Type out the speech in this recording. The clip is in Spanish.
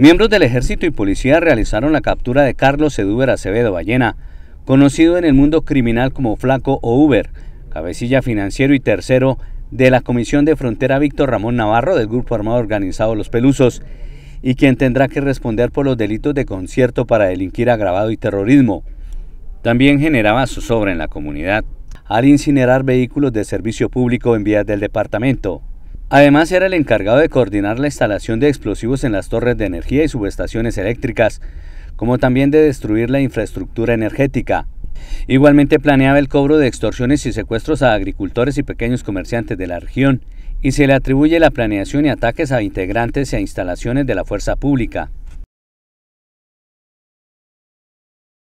Miembros del ejército y policía realizaron la captura de Carlos Eduber Acevedo Ballena, conocido en el mundo criminal como Flaco o Uber, cabecilla financiero y tercero de la Comisión de Frontera Víctor Ramón Navarro del Grupo Armado Organizado Los Pelusos, y quien tendrá que responder por los delitos de concierto para delinquir agravado y terrorismo. También generaba zozobra en la comunidad al incinerar vehículos de servicio público en vías del departamento. Además era el encargado de coordinar la instalación de explosivos en las torres de energía y subestaciones eléctricas, como también de destruir la infraestructura energética. Igualmente planeaba el cobro de extorsiones y secuestros a agricultores y pequeños comerciantes de la región, y se le atribuye la planeación y ataques a integrantes y e a instalaciones de la fuerza pública.